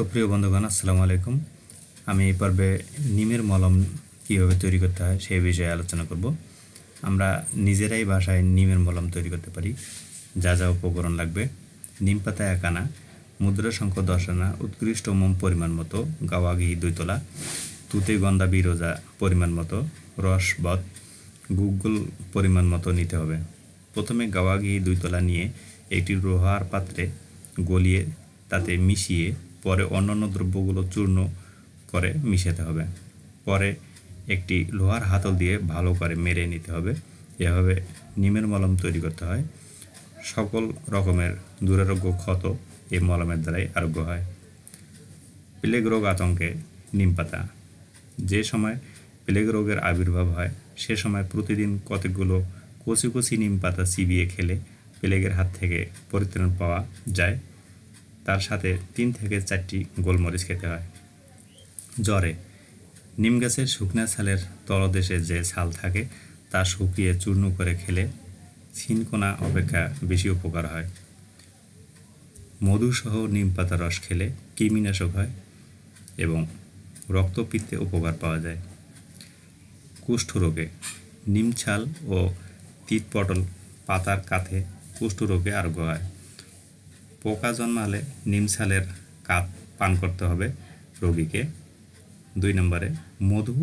সুপ্রিয় বন্ধুগণ আসসালামু আলাইকুম আমি এই পর্বে নিমের মলম কীভাবে তৈরি করতে হয় সেই বিষয়ে আলোচনা করব আমরা নিজেরাই বাসায় নিমের মলম তৈরি করতে পারি যা যা উপকরণ লাগবে নিম পাতা এক আনা মুদ্রা শঙ্খ দশ আনা উৎকৃষ্ট মোম পরিমাণ মতো গাওয়া ঘি দুই তোলা তুতে গন্দা বিরোজা পরিমাণ মতো বধ গুগল পরিমাণ মতো নিতে হবে প্রথমে গাওয়া ঘি দুই তোলা নিয়ে একটি লোহার পাত্রে গলিয়ে তাতে মিশিয়ে পরে অন্যান্য দ্রব্যগুলো চূর্ণ করে মিশাতে হবে পরে একটি লোহার হাতল দিয়ে ভালো করে মেরে নিতে হবে এভাবে নিমের মলম তৈরি করতে হয় সকল রকমের দুরারোগ্য ক্ষত এই মলমের দ্বারাই আরোগ্য হয় প্লেগ রোগ আতঙ্কে নিম পাতা যে সময় প্লেগ রোগের আবির্ভাব হয় সে সময় প্রতিদিন কতকগুলো কচি কচি নিম পাতা চিবিয়ে খেলে প্লেগের হাত থেকে পরিত্রাণ পাওয়া যায় তার সাথে তিন থেকে চারটি গোলমরিচ খেতে হয় জ্বরে নিম গাছের শুকনা ছালের তলদেশে যে ছাল থাকে তা শুকিয়ে চূর্ণ করে খেলে ছিনকোনা অপেক্ষা বেশি উপকার হয় মধুসহ নিম পাতা রস খেলে কৃমিনাশক হয় এবং রক্তপিত্তে উপকার পাওয়া যায় কুষ্ঠরোগে নিম ছাল ও তিতপটল পাতার কাঁথে কুষ্ঠরোগে আরোগ্য হয় পোকা জন্মালে ছালের কাপ পান করতে হবে রোগীকে দুই নম্বরে মধু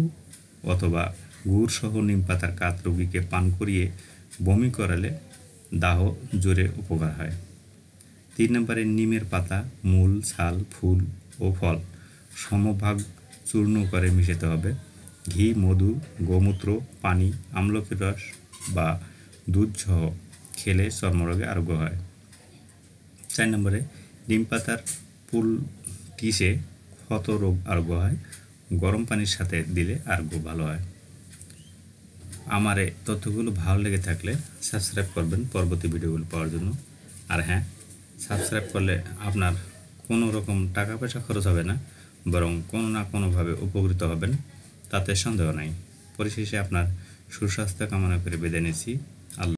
অথবা গুড়সহ নিম পাতার কাত রোগীকে পান করিয়ে বমি করালে দাহ জোরে উপকার হয় তিন নম্বরে নিমের পাতা মূল ছাল ফুল ও ফল সমভাগ চূর্ণ করে মিশাতে হবে ঘি মধু গোমূত্র পানি আমলকির রস বা দুধ সহ খেলে চর্মরোগে আরোগ্য হয় চার নম্বরে ডিম পাতার পুল টিসে ক্ষত রোগ আরোগ্য হয় গরম পানির সাথে দিলে আরোগ্য ভালো হয় আমার এই তথ্যগুলো ভালো লেগে থাকলে সাবস্ক্রাইব করবেন পরবর্তী ভিডিওগুলো পাওয়ার জন্য আর হ্যাঁ সাবস্ক্রাইব করলে আপনার কোনো রকম টাকা পয়সা খরচ হবে না বরং কোনো না কোনোভাবে উপকৃত হবেন তাতে সন্দেহ নাই পরিশেষে আপনার সুস্বাস্থ্য কামনা করে বেঁধে নিয়েছি